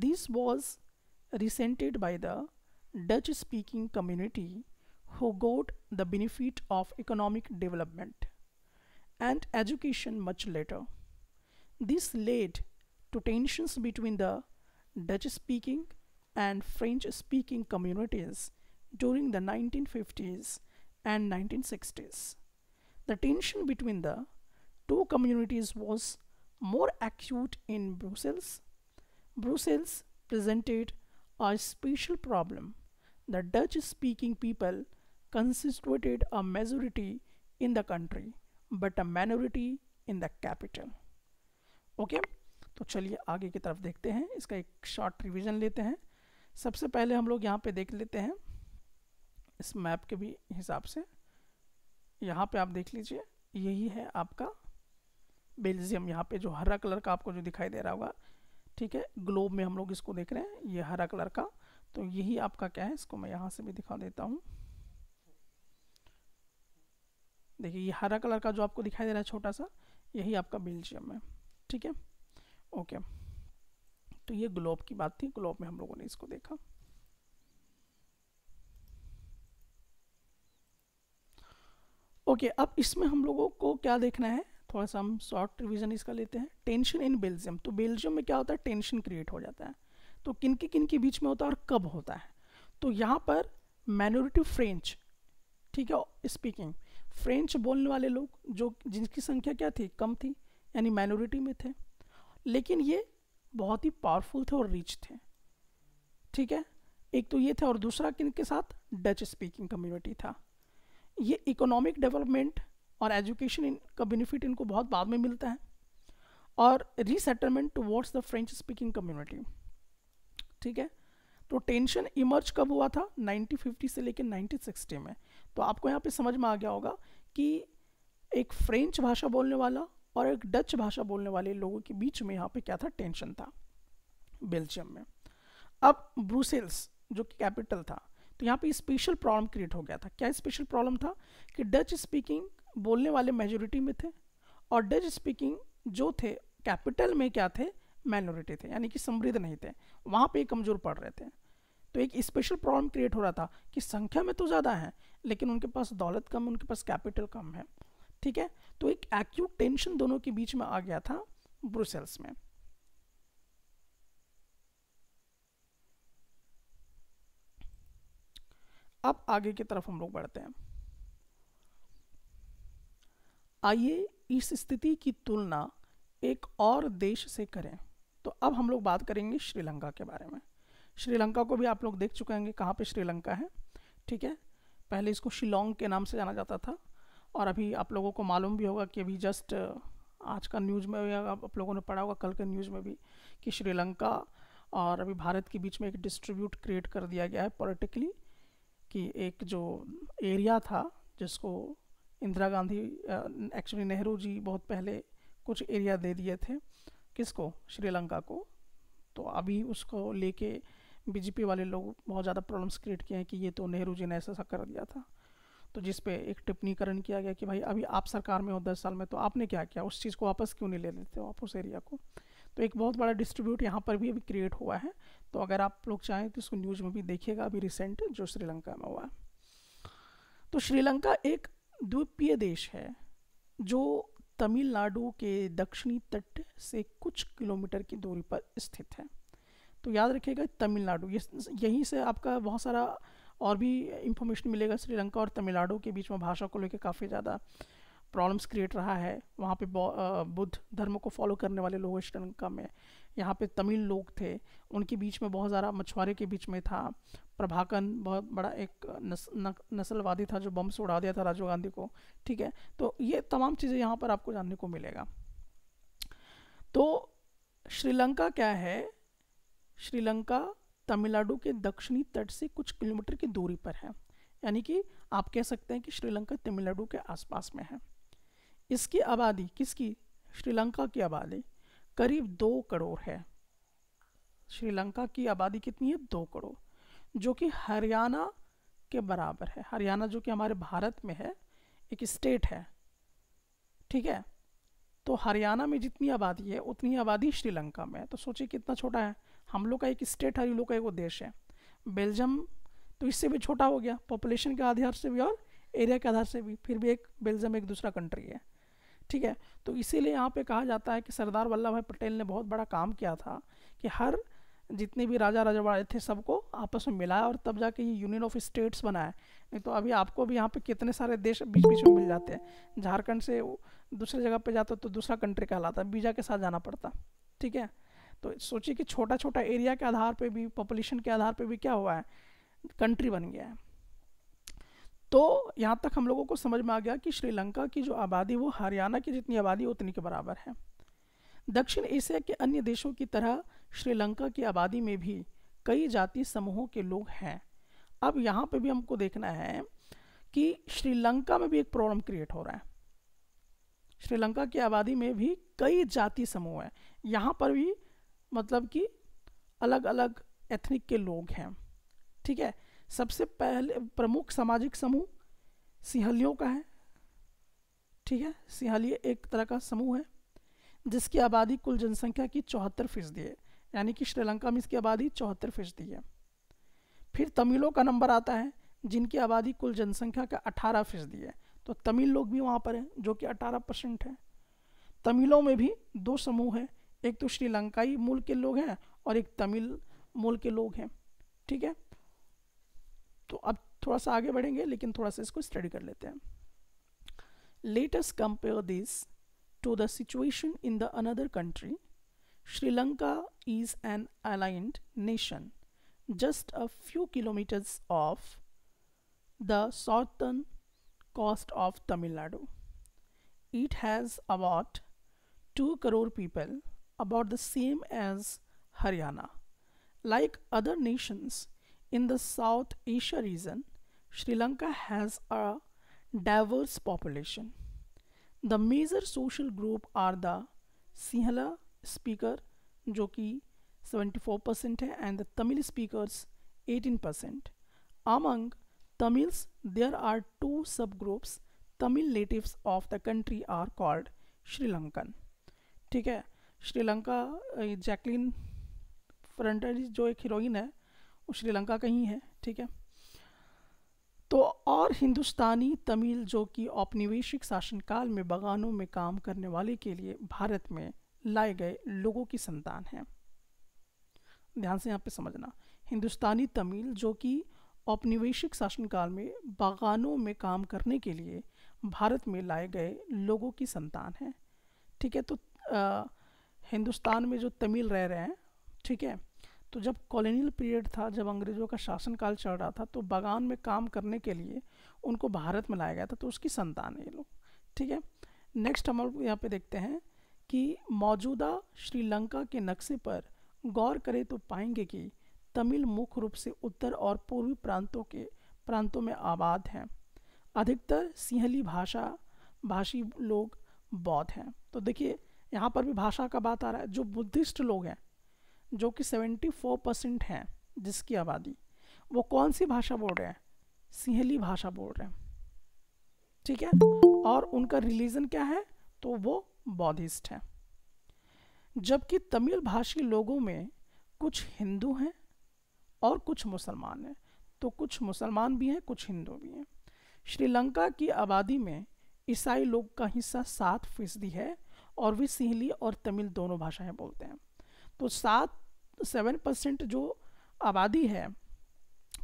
this was resented by the Dutch speaking community who got the benefit of economic development and education much later. This led to tensions between the Dutch speaking and French speaking communities during the 1950s and 1960s. The tension between the two communities was more acute in Brussels. Brussels presented a special problem. The Dutch speaking people constituted a majority in the country but a minority in the capital. Okay okay? तो चलिए आगे की तरफ देखते हैं इसका एक short revision लेते हैं सबसे पहले हम लोग यहाँ पे देख लेते हैं इस मैप के भी हिसाब से यहाँ पे आप देख लीजिए यही है आपका बेल्जियम यहाँ पे जो हरा कलर का आपको जो दिखाई दे रहा होगा ठीक है ग्लोब में हम लोग इसको देख रहे हैं ये हरा कलर का तो यही आपका क्या है इसको मैं यहाँ से भी दिखा देता हूँ देखिए ये हरा कलर का जो आपको दिखाई दे रहा है छोटा सा यही आपका बेल्जियम है ठीक है ओके तो ये ग्लोब की बात थी ग्लोब में हम लोगों ने इसको देखा ओके अब इसमें हम लोगों को क्या देखना है थोड़ा सा हम शॉर्ट रिविजन इसका लेते हैं टेंशन इन बेल्जियम तो बेल्जियम में क्या होता है टेंशन क्रिएट हो जाता है तो किन के किन के बीच में होता है और कब होता है तो यहाँ पर माइनॉरिटी फ्रेंच ठीक है स्पीकिंग फ्रेंच बोलने वाले लोग जो जिनकी संख्या क्या थी कम थी यानी माइनॉरिटी में थे लेकिन ये बहुत ही पावरफुल थे और रिच थे ठीक है एक तो ये थे और दूसरा किन के साथ डच स्पीकिंग कम्युनिटी था ये इकोनॉमिक डेवलपमेंट और एजुकेशन का बेनिफिट इनको बहुत बाद में मिलता है और resettlement towards the French speaking community ठीक है तो टेंशन इमर्ज कब हुआ था 1950 से लेकर 1960 में तो आपको यहाँ पे समझ में आ गया होगा कि एक फ्रेंच भाषा बोलने वाला और एक डच भाषा बोलने वाले लोगों के बीच में यहाँ पे क्या था टेंशन था बेल्जियम में अब ब्रूसेल्स जो कि कैपिटल था तो यहाँ पे स्पेशल प्रॉब्लम क्रिएट हो गया था क्या स्पेशल प्रॉब्लम था कि डच स्पीकिंग बोलने वाले मेजोरिटी में थे और डच स्पीकिंग जो थे कैपिटल में क्या थे माइनॉरिटी थे यानी कि समृद्ध नहीं थे वहाँ पे कमज़ोर पड़ रहे थे तो एक स्पेशल प्रॉब्लम क्रिएट हो रहा था कि संख्या में तो ज़्यादा है लेकिन उनके पास दौलत कम उनके पास कैपिटल कम है ठीक है तो एक एक्यूट टेंशन दोनों के बीच में आ गया था ब्रुसेल्स में अब आगे की तरफ हम लोग बढ़ते हैं आइए इस स्थिति की तुलना एक और देश से करें तो अब हम लोग बात करेंगे श्रीलंका के बारे में श्रीलंका को भी आप लोग देख चुके होंगे कहाँ पे श्रीलंका है ठीक है पहले इसको शिलोंग के नाम से जाना जाता था और अभी आप लोगों को मालूम भी होगा कि अभी जस्ट आज का न्यूज़ में भी आप लोगों ने पढ़ा होगा कल के न्यूज़ में भी कि श्रीलंका और अभी भारत के बीच में एक डिस्ट्रीब्यूट क्रिएट कर दिया गया है पॉलिटिकली कि एक जो एरिया था जिसको इंदिरा गांधी एक्चुअली नेहरू जी बहुत पहले कुछ एरिया दे दिए थे किसको श्रीलंका को तो अभी उसको लेके बीजेपी वाले लोग बहुत ज़्यादा प्रॉब्लम्स क्रिएट किए हैं कि ये तो नेहरू जी ने ऐसा सा कर दिया था तो जिस पे एक टिप्पणीकरण किया गया कि भाई अभी आप सरकार में हो दस साल में तो आपने क्या किया उस चीज़ को वापस क्यों नहीं ले लेते हो आप उस एरिया को तो एक बहुत बड़ा डिस्ट्रीब्यूट यहाँ पर भी अभी क्रिएट हुआ है तो अगर आप लोग चाहें तो इसको न्यूज़ में भी देखिएगा अभी रिसेंट जो श्रीलंका में हुआ है तो श्रीलंका एक द्वीपीय देश है जो तमिलनाडु के दक्षिणी तट से कुछ किलोमीटर की दूरी पर स्थित है तो याद रखिएगा तमिलनाडु यहीं से आपका बहुत सारा और भी इंफॉर्मेशन मिलेगा श्रीलंका और तमिलनाडु के बीच में भाषा को लेकर काफ़ी ज़्यादा प्रॉब्लम्स क्रिएट रहा है वहाँ पे बुद्ध धर्म को फॉलो करने वाले लोग श्रीलंका में यहाँ पे तमिल लोग थे उनके बीच में बहुत ज़्यादा मछुआरे के बीच में था प्रभाकर बहुत बड़ा एक नस, नस्लवादी था जो से उड़ा दिया था राजीव गांधी को ठीक है तो ये तमाम चीज़ें यहाँ पर आपको जानने को मिलेगा तो श्रीलंका क्या है श्रीलंका तमिलनाडु के दक्षिणी तट से कुछ किलोमीटर की दूरी पर है यानी कि आप कह सकते हैं कि श्रीलंका तमिलनाडु के आसपास में है इसकी आबादी किसकी श्रीलंका की आबादी करीब दो करोड़ है श्रीलंका की आबादी कितनी है दो करोड़ जो कि हरियाणा के बराबर है हरियाणा जो कि हमारे भारत में है एक स्टेट है ठीक है तो हरियाणा में जितनी आबादी है उतनी आबादी श्रीलंका में है तो सोचिए कितना छोटा है हम लोग का एक स्टेट है लोग का एक देश है बेल्जियम तो इससे भी छोटा हो गया पॉपुलेशन के आधार से भी और एरिया के आधार से भी फिर भी एक बेल्जियम एक दूसरा कंट्री है ठीक है तो इसीलिए यहाँ पे कहा जाता है कि सरदार वल्लभ भाई पटेल ने बहुत बड़ा काम किया था कि हर जितने भी राजा रजवाड़े थे सबको आपस में मिलाया और तब जाके ये यूनियन ऑफ स्टेट्स बनाया नहीं तो अभी आपको भी यहाँ पे कितने सारे देश बीच बीच में मिल जाते हैं झारखंड से दूसरे जगह पे जाते तो दूसरा कंट्री कहलाता बीजा के साथ जाना पड़ता ठीक है तो सोचिए कि छोटा छोटा एरिया के आधार पर भी पॉपुलेशन के आधार पर भी क्या हुआ है कंट्री बन गया है तो यहाँ तक हम लोगों को समझ में आ गया कि श्रीलंका की जो आबादी वो हरियाणा की जितनी आबादी उतनी के बराबर है दक्षिण एशिया के अन्य देशों की तरह श्रीलंका की आबादी में भी कई जाति समूहों के लोग हैं अब यहाँ पे भी हमको देखना है कि श्रीलंका में भी एक प्रॉब्लम क्रिएट हो रहा है श्रीलंका की आबादी में भी कई जाति समूह हैं यहाँ पर भी मतलब कि अलग अलग एथनिक के लोग हैं ठीक है सबसे पहले प्रमुख सामाजिक समूह सिंहलियों का है ठीक है सिंहलिय एक तरह का समूह है जिसकी आबादी कुल जनसंख्या की चौहत्तर फीसदी है यानी कि श्रीलंका में इसकी आबादी चौहत्तर फीसदी है फिर तमिलों का नंबर आता है जिनकी आबादी कुल जनसंख्या का अठारह फीसदी है तो तमिल लोग भी वहाँ पर हैं जो कि अठारह परसेंट है तमिलों में भी दो समूह हैं एक तो श्रीलंकाई मूल के लोग हैं और एक तमिल मूल के लोग हैं ठीक है तो अब थोड़ा सा आगे बढ़ेंगे लेकिन थोड़ा सा इसको स्टडी कर लेते हैं latest compare this to the situation in the another country Sri Lanka is an island nation just a few kilometres off the southern coast of Tamil Nadu it has about two crore people about the same as Haryana like other nations In the South Asia region, Sri Lanka has a diverse population. The major social group are the Sinhala speaker jo ki 74% hai and the Tamil speakers 18%. Among Tamils, there are two subgroups. Tamil natives of the country are called Sri Lankan. ठीक है Sri Lanka Jacqueline frontier जो एक heroine है वो श्रीलंका का ही है ठीक है तो और हिंदुस्तानी तमिल जो कि औपनिवेशिक शासनकाल में बगानों में काम करने वाले के लिए भारत में लाए गए लोगों की संतान है ध्यान से यहाँ पे समझना हिंदुस्तानी तमिल जो कि औपनिवेशिक शासनकाल में बागानों में काम करने के लिए भारत में लाए गए लोगों की संतान है ठीक है तो आ, हिंदुस्तान में जो तमिल रह रहे हैं ठीक है तो जब कॉलोनियल पीरियड था जब अंग्रेज़ों का शासनकाल चल रहा था तो बागान में काम करने के लिए उनको भारत में लाया गया था तो उसकी संतान है ये लोग ठीक है नेक्स्ट हम लोग यहाँ पे देखते हैं कि मौजूदा श्रीलंका के नक्शे पर गौर करें तो पाएंगे कि तमिल मुख्य रूप से उत्तर और पूर्वी प्रांतों के प्रांतों में आबाद हैं अधिकतर सिंहली भाषा भाषी लोग बौद्ध हैं तो देखिए यहाँ पर भी भाषा का बात आ रहा है जो बुद्धिस्ट लोग हैं जो कि 74 परसेंट है जिसकी आबादी वो कौन सी भाषा बोल रहे हैं सिंहली भाषा बोल रहे हैं ठीक है और उनका रिलीजन क्या है तो वो बौद्धिस्ट है जबकि तमिल भाषी लोगों में कुछ हिंदू हैं और कुछ मुसलमान हैं तो कुछ मुसलमान भी हैं कुछ हिंदू भी हैं श्रीलंका की आबादी में ईसाई लोग का हिस्सा सात फीसदी है और वे सिंहली और तमिल दोनों भाषाएं बोलते हैं तो सात तो सेवन परसेंट जो आबादी है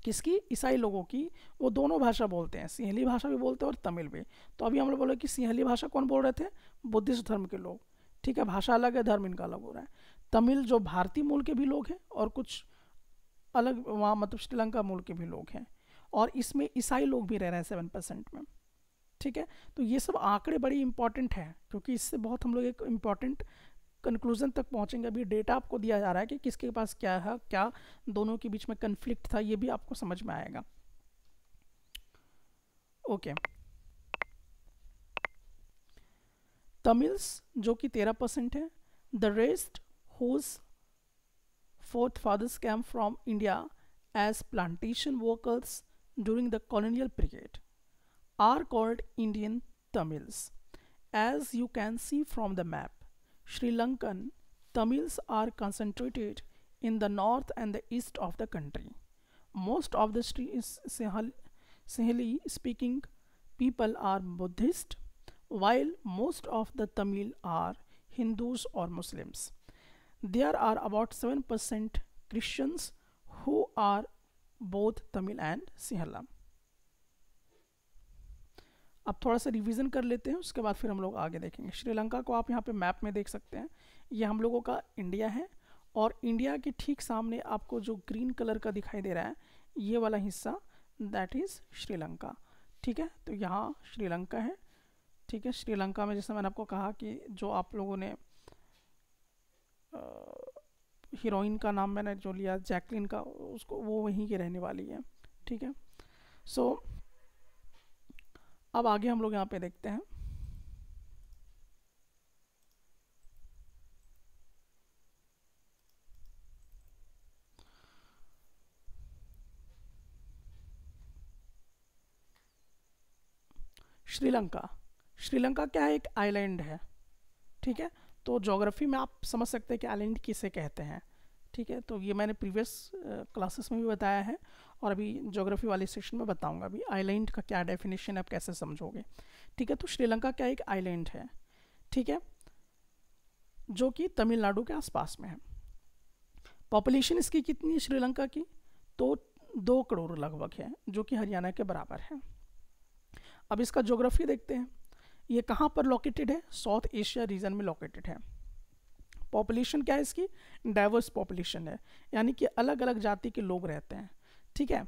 किसकी ईसाई लोगों की वो दोनों भाषा बोलते हैं सिंहली भाषा भी बोलते हैं और तमिल भी तो अभी हम लोग बोले कि सिंहली भाषा कौन बोल रहे थे बुद्धिस्ट धर्म के लोग ठीक है भाषा अलग है धर्म इनका अलग हो रहा है तमिल जो भारतीय मूल के भी लोग हैं और कुछ अलग वहाँ मतलब श्रीलंका मूल के भी लोग हैं और इसमें ईसाई लोग भी रह रहे हैं सेवन परसेंट में ठीक है तो ये सब आंकड़े बड़ी इंपॉर्टेंट हैं क्योंकि इससे बहुत हम लोग एक इम्पॉर्टेंट कंक्लूजन तक पहुंचेंगे अभी डेटा आपको दिया जा रहा है कि किसके पास क्या है क्या दोनों के बीच में कन्फ्लिक्ट था ये भी आपको समझ में आएगा ओके तमिल्स जो कि तेरह परसेंट है the rest whose forefathers came from India as plantation workers during the colonial period are called Indian Tamils as you can see from the map Sri Lankan Tamils are concentrated in the north and the east of the country. Most of the Sinhali speaking people are Buddhist, while most of the Tamil are Hindus or Muslims. There are about 7% Christians who are both Tamil and Sinhala. अब थोड़ा सा revision कर लेते हैं उसके बाद फिर हम लोग आगे देखेंगे श्रीलंका को आप यहाँ पे मैप में देख सकते हैं ये हम लोगों का इंडिया है और इंडिया के ठीक सामने आपको जो ग्रीन कलर का दिखाई दे रहा है ये वाला हिस्सा दैट इज़ श्रीलंका ठीक है तो यहाँ श्रीलंका है ठीक है श्रीलंका में जैसे मैंने आपको कहा कि जो आप लोगों ने हीरोइन का नाम मैंने जो लिया जैकलिन का उसको वो वहीं की रहने वाली है ठीक है सो so, अब आगे हम लोग यहाँ पे देखते हैं श्रीलंका श्रीलंका क्या है एक आइलैंड है ठीक है तो जोग्राफी में आप समझ सकते हैं कि आइलैंड किसे कहते हैं ठीक है तो ये मैंने प्रीवियस क्लासेस में भी बताया है और अभी जोग्राफी वाले सेक्शन में बताऊंगा अभी आइलैंड का क्या डेफिनेशन है आप कैसे समझोगे ठीक है तो श्रीलंका क्या एक आइलैंड है ठीक है जो कि तमिलनाडु के आसपास में है पॉपुलेशन इसकी कितनी है श्रीलंका की तो दो करोड़ लगभग है जो कि हरियाणा के बराबर है अब इसका जोग्राफी देखते हैं ये कहाँ पर लोकेटेड है साउथ एशिया रीजन में लोकेटेड है पॉपुलेशन क्या है इसकी डाइवर्स पॉपुलेशन है यानी कि अलग अलग जाति के लोग रहते हैं ठीक है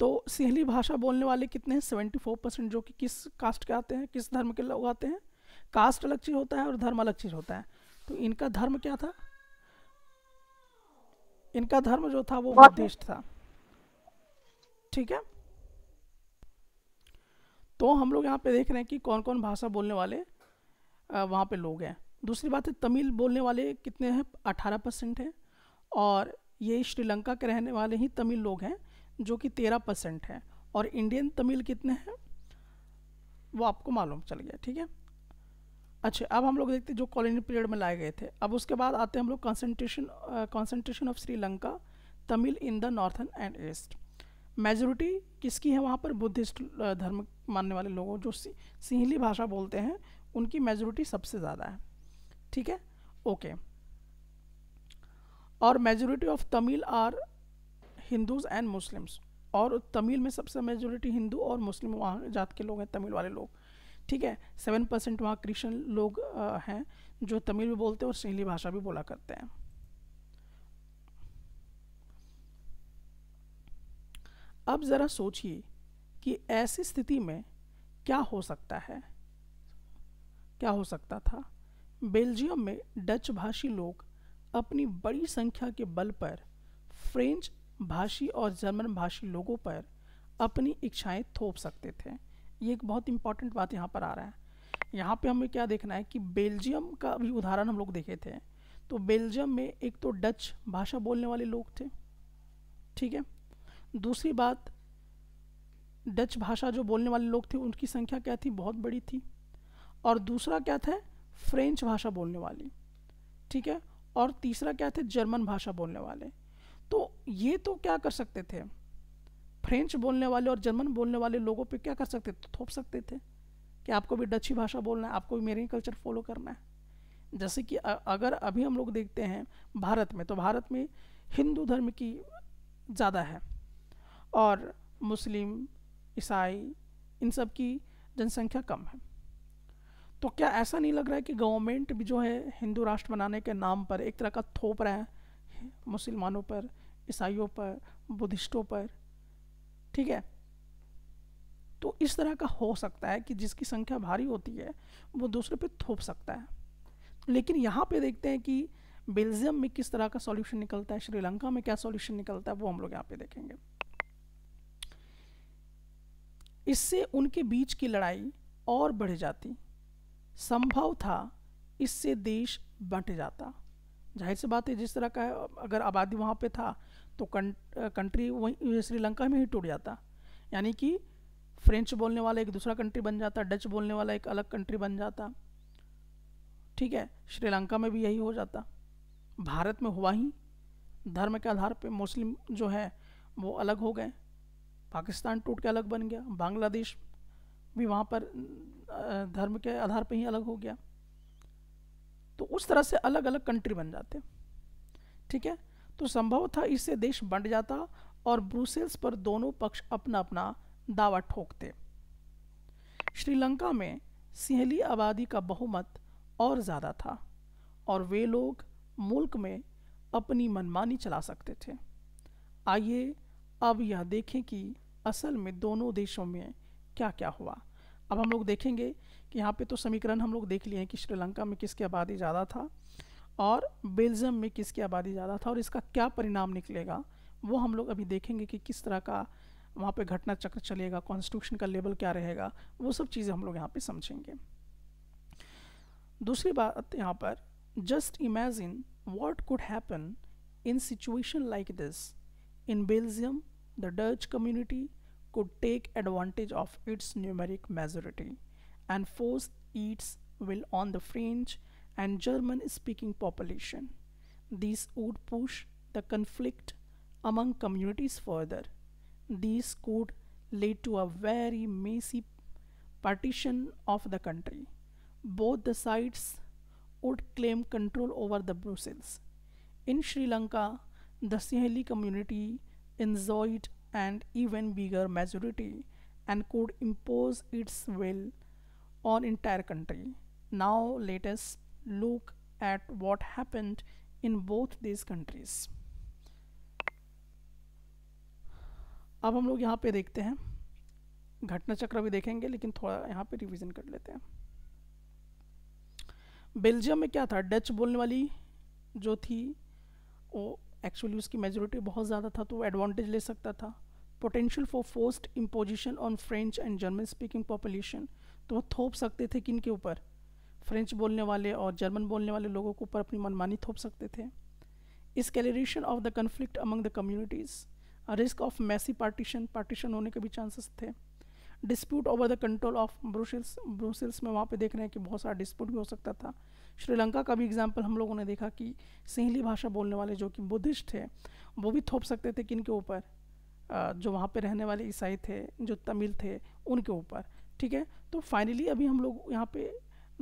तो सिंहली भाषा बोलने वाले कितने हैं सेवेंटी फोर परसेंट जो कि किस कास्ट के आते हैं किस धर्म के लोग आते हैं कास्ट अलग चीज़ होता है और धर्म अलग चीज़ होता है तो इनका धर्म क्या था इनका धर्म जो था वो बुद्धिस्ट था ठीक है तो हम लोग यहाँ पे देख रहे हैं कि कौन कौन भाषा बोलने वाले वहाँ पे लोग हैं दूसरी बात है तमिल बोलने वाले कितने हैं अठारह परसेंट हैं और ये श्रीलंका के रहने वाले ही तमिल लोग हैं जो कि तेरह परसेंट हैं और इंडियन तमिल कितने हैं वो आपको मालूम चल गया ठीक है अच्छा अब हम लोग देखते जो कॉलोनी पीरियड में लाए गए थे अब उसके बाद आते हैं हम लोग concentration concentration of Sri Lanka Tamil in the northern and east majority किसकी है वहाँ पर बुद्धिस्ट धर्म मानने वाले लोगों जो सिंहली भाषा बोलते हैं उनकी मेजोरिटी सबसे ज़्यादा है ठीक है ओके और majority of Tamil are Hindus and Muslims और तमिल में सबसे मेजोरिटी हिंदू और मुस्लिम वहाँ जात के लोग हैं तमिल वाले लोग ठीक है सेवन परसेंट वहाँ क्रिश्चन लोग हैं जो तमिल भी बोलते हैं और सिंहली भाषा भी बोला करते हैं अब ज़रा सोचिए कि ऐसी स्थिति में क्या हो सकता है क्या हो सकता था बेल्जियम में डच भाषी लोग अपनी बड़ी संख्या के बल पर फ्रेंच भाषी और जर्मन भाषी लोगों पर अपनी इच्छाएं थोप सकते थे ये एक बहुत इंपॉर्टेंट बात यहाँ पर आ रहा है यहाँ पे हमें क्या देखना है कि बेल्जियम का भी उदाहरण हम लोग देखे थे तो बेल्जियम में एक तो डच भाषा बोलने वाले लोग थे ठीक है दूसरी बात डच भाषा जो बोलने वाले लोग थे उनकी संख्या क्या थी बहुत बड़ी थी और दूसरा क्या था फ्रेंच भाषा बोलने वाली ठीक है और तीसरा क्या थे जर्मन भाषा बोलने वाले तो ये तो क्या कर सकते थे फ्रेंच बोलने वाले और जर्मन बोलने वाले लोगों पे क्या कर सकते थे थोप सकते थे कि आपको भी डची भाषा बोलना है आपको भी मेरे कल्चर फॉलो करना है जैसे कि अगर अभी हम लोग देखते हैं भारत में तो भारत में हिंदू धर्म की ज़्यादा है और मुस्लिम ईसाई इन सब की जनसंख्या कम है तो क्या ऐसा नहीं लग रहा है कि गवर्नमेंट भी जो है हिंदू राष्ट्र बनाने के नाम पर एक तरह का थोप रहा है मुसलमानों पर ईसाइयों पर बुद्धिस्टों पर ठीक है तो इस तरह का हो सकता है कि जिसकी संख्या भारी होती है वो दूसरे पे थोप सकता है लेकिन यहाँ पे देखते हैं कि बेल्जियम में किस तरह का सॉल्यूशन निकलता है श्रीलंका में क्या सॉल्यूशन निकलता है वो हम लोग यहाँ पे देखेंगे इससे उनके बीच की लड़ाई और बढ़ जाती संभव था इससे देश बंट जाता जाहिर सी बात है जिस तरह का अगर आबादी वहाँ पे था तो कंट्री वहीं श्रीलंका में ही टूट जाता यानी कि फ्रेंच बोलने वाला एक दूसरा कंट्री बन जाता डच बोलने वाला एक अलग कंट्री बन जाता ठीक है श्रीलंका में भी यही हो जाता भारत में हुआ ही धर्म के आधार पर मुस्लिम जो है वो अलग हो गए पाकिस्तान टूट के अलग बन गया बांग्लादेश भी वहाँ पर धर्म के आधार पर ही अलग हो गया तो उस तरह से अलग अलग कंट्री बन जाते ठीक है तो संभव था इससे देश बंट जाता और ब्रुसेल्स पर दोनों पक्ष अपना अपना दावा ठोकते श्रीलंका में सिहली आबादी का बहुमत और ज़्यादा था और वे लोग मुल्क में अपनी मनमानी चला सकते थे आइए अब यह देखें कि असल में दोनों देशों में क्या क्या हुआ अब हम लोग देखेंगे कि यहाँ पे तो समीकरण हम लोग देख लिए हैं कि श्रीलंका में किसकी आबादी ज़्यादा था और बेल्जियम में किसकी आबादी ज़्यादा था और इसका क्या परिणाम निकलेगा वो हम लोग अभी देखेंगे कि किस तरह का वहाँ पे घटना चक्र चलेगा कॉन्स्टिट्यूशन का लेवल क्या रहेगा वो सब चीज़ें हम लोग यहाँ पे समझेंगे दूसरी बात यहाँ पर just imagine what could happen in situation like this in Belgium the Dutch community could take advantage of its numeric majority and force its will on the French and German speaking population. This would push the conflict among communities further. This could lead to a very messy partition of the country. Both the sides would claim control over the Brussels. In Sri Lanka, the Saheli community enjoyed and even bigger majority and could impose its will on entire country. Now let us look at what happened in both these countries. अब हम लोग यहाँ पे देखते हैं घटना चक्र भी देखेंगे लेकिन थोड़ा यहाँ पे रिवीजन कर लेते हैं बेल्जियम में क्या था डच बोलने वाली जो थी वो एक्चुअली उसकी मेजोरिटी बहुत ज़्यादा था तो वो एडवांटेज ले सकता था potential for forced imposition on French and German speaking population तो वो थोप सकते थे किन के ऊपर फ्रेंच बोलने वाले और जर्मन बोलने वाले लोगों के ऊपर अपनी मनमानी थोप सकते थे escalation of the conflict among the communities risk of messy partition partition होने के भी चांसेस थे dispute over the control of Brussels Brussels में वहाँ पे देख रहे हैं कि बहुत सारा डिस्प्यूट भी हो सकता था श्रीलंका का भी एग्जाम्पल हम लोगों ने देखा कि सिंहली भाषा बोलने वाले जो कि बुद्धिस्ट थे वो भी थोप सकते थे किन के ऊपर जो वहाँ पे रहने वाले ईसाई थे जो तमिल थे उनके ऊपर ठीक है तो फाइनली अभी हम लोग यहाँ पे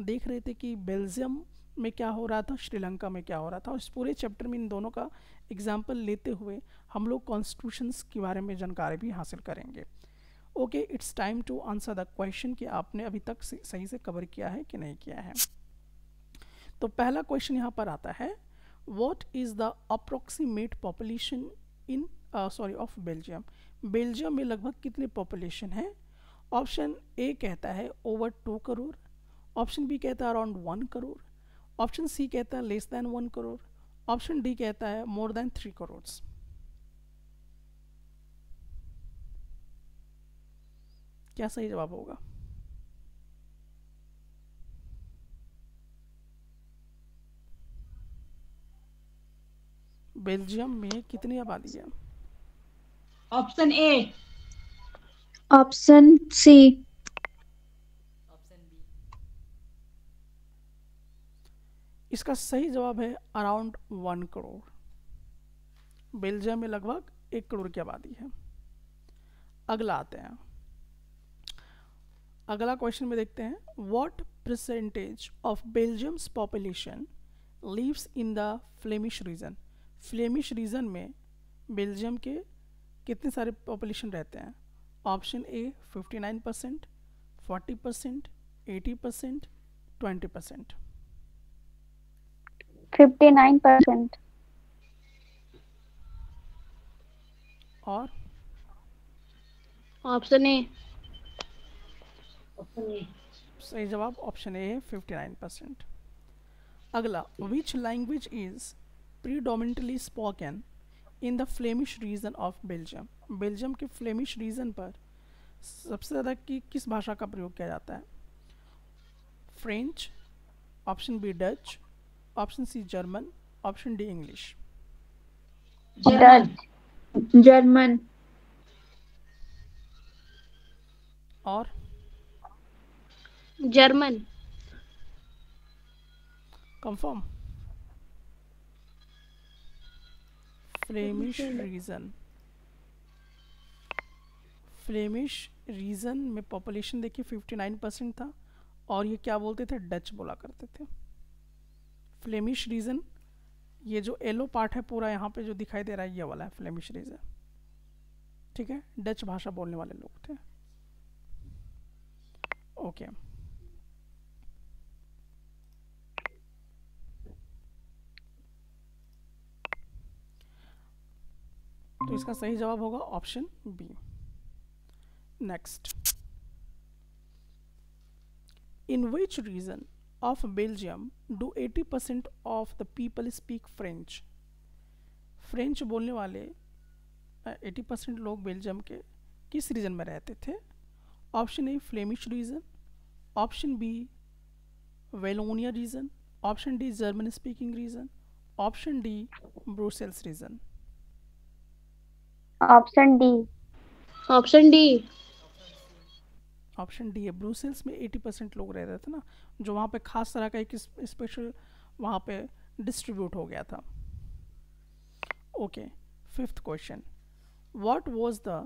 देख रहे थे कि बेल्जियम में क्या हो रहा था श्रीलंका में क्या हो रहा था और इस पूरे चैप्टर में इन दोनों का एग्जाम्पल लेते हुए हम लोग कॉन्स्टिट्यूशंस के बारे में जानकारी भी हासिल करेंगे okay it's time to answer the question कि आपने अभी तक सही से कवर किया है कि नहीं किया है तो पहला क्वेश्चन यहाँ पर आता है what is the approximate population in sorry of Belgium Belgium में लगभग कितने पॉपुलेशन है ऑप्शन ए कहता है over two crore option B कहता है around one crore option C कहता है less than one crore option D कहता है मोर देन थ्री करोड़ क्या सही जवाब होगा बेल्जियम में कितनी आबादी है ऑप्शन ए ऑप्शन सी इसका सही जवाब है अराउंड वन करोड़ बेल्जियम में लगभग एक करोड़ की आबादी है अगला आते हैं अगला क्वेश्चन में देखते हैं what percentage of Belgium's population lives in the Flemish region Flemish region में बेल्जियम के कितने सारे पॉपुलेशन रहते हैं option A 59 percent forty percent eighty percent twenty percent fifty nine percent और ऑप्शन ए सही जवाब ऑप्शन ए है फिफ्टी नाइन परसेंट अगला which language is predominantly spoken in the Flemish region of Belgium. Belgium के Flemish region पर सबसे ज़्यादा कि किस भाषा का प्रयोग किया जाता है French, option B Dutch, option C German, option D English. German और German confirm Flemish region Flemish region में पॉपुलेशन देखिए 59 परसेंट था और ये क्या बोलते थे डच बोला करते थे फ्लेमिश रीज़न ये जो येलो पार्ट है पूरा यहाँ पे जो दिखाई दे रहा है ये वाला है फ्लेमिश रीज़न ठीक है डच भाषा बोलने वाले लोग थे ओके okay. तो इसका सही जवाब होगा option B next in which region of Belgium do 80 percent of the people speak French French बोलने वाले एटी परसेंट लोग बेल्जियम के किस रीजन में रहते थे option A Flemish region option B Wallonia region option D German speaking region option D Brussels region option D option D option D है Brussels में 80 परसेंट लोग रह रहे थे ना जो वहाँ पे खास तरह का एक स्पेशल वहाँ पे डिस्ट्रीब्यूट हो गया था okay fifth question what was the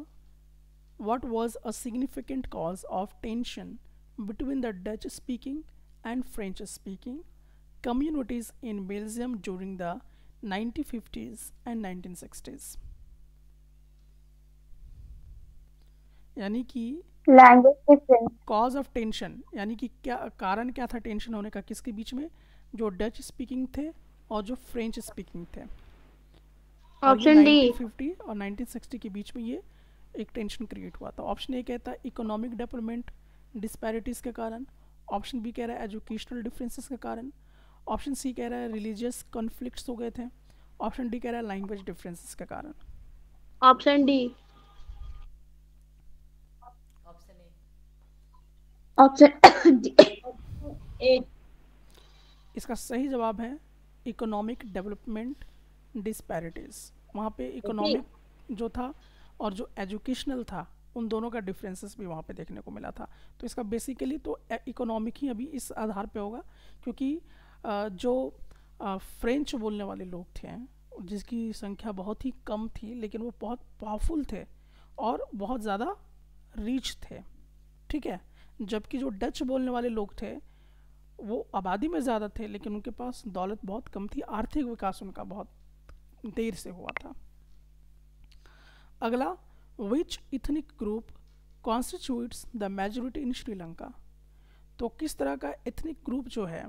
what was a significant cause of tension between the Dutch speaking and French speaking communities in Belgium during the nineteen fifties and nineteen sixties यानी कि cause of tension यानी कि क्या कारण क्या था tension होने का किसके बीच में जो डच स्पीकिंग थे और जो फ्रेंच स्पीकिंग थे ऑप्शन डी फिफ्टी और नाइनटीन सिक्सटी के बीच में ये एक टेंशन क्रिएट हुआ था ऑप्शन ए कहता है इकोनॉमिक डेवलपमेंट डिस्पैरिटीज़ के कारण ऑप्शन बी कह रहा है एजुकेशनल डिफरेंसेस के कारण ऑप्शन सी कह रहा है रिलीजियस कॉन्फ्लिक्ट्स हो गए थे ऑप्शन डी कह रहा है लैंग्वेज डिफरेंसेस के कारण ऑप्शन डी ऑप्शन इसका सही जवाब है इकोनॉमिक डेवलपमेंट डिस्पैरिटीज वहाँ पे इकोनॉमिक जो था और जो एजुकेशनल था उन दोनों का डिफरेंसेस भी वहाँ पे देखने को मिला था तो इसका बेसिकली तो इकोनॉमिक ही अभी इस आधार पे होगा क्योंकि जो फ्रेंच बोलने वाले लोग थे जिसकी संख्या बहुत ही कम थी लेकिन वो बहुत पावरफुल थे और बहुत ज़्यादा रिच थे ठीक है जबकि जो डच बोलने वाले लोग थे वो आबादी में ज़्यादा थे लेकिन उनके पास दौलत बहुत कम थी आर्थिक विकास उनका बहुत देर से हुआ था अगला which ethnic group constitutes the majority in Sri Lanka तो किस तरह का एथनिक ग्रुप जो है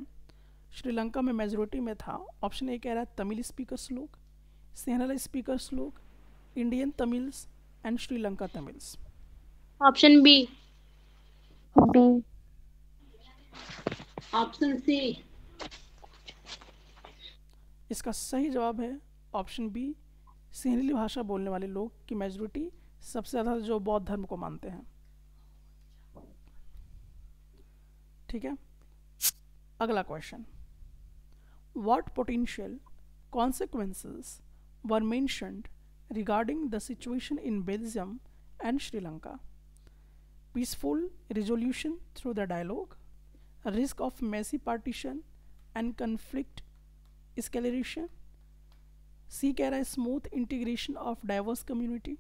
श्रीलंका में मेजोरिटी में था ऑप्शन ए कह रहा है तमिल स्पीकर्स लोग सेनला स्पीकर्स लोग Indian Tamils and Sri Lanka Tamils option B B option C इसका सही जवाब है ऑप्शन बी सिंहली भाषा बोलने वाले लोग की मेजोरिटी सबसे ज्यादा जो बौद्ध धर्म को मानते हैं ठीक है अगला question what potential consequences were mentioned regarding the situation in Belgium and Sri Lanka peaceful resolution through the dialogue, a risk of messy partition and conflict escalation. C कह रहा smooth integration of diverse community.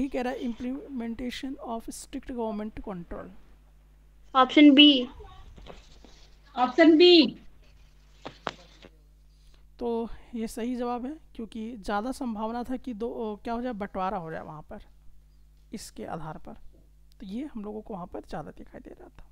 D कह रहा implementation of strict government control. Option B. Option B. तो ये सही जवाब है क्योंकि ज़्यादा संभावना था कि दो क्या हो जाए बंटवारा हो जाए वहाँ पर इसके आधार पर तो ये हम लोगों को वहाँ पर ज़्यादा दिखाई दे रहा था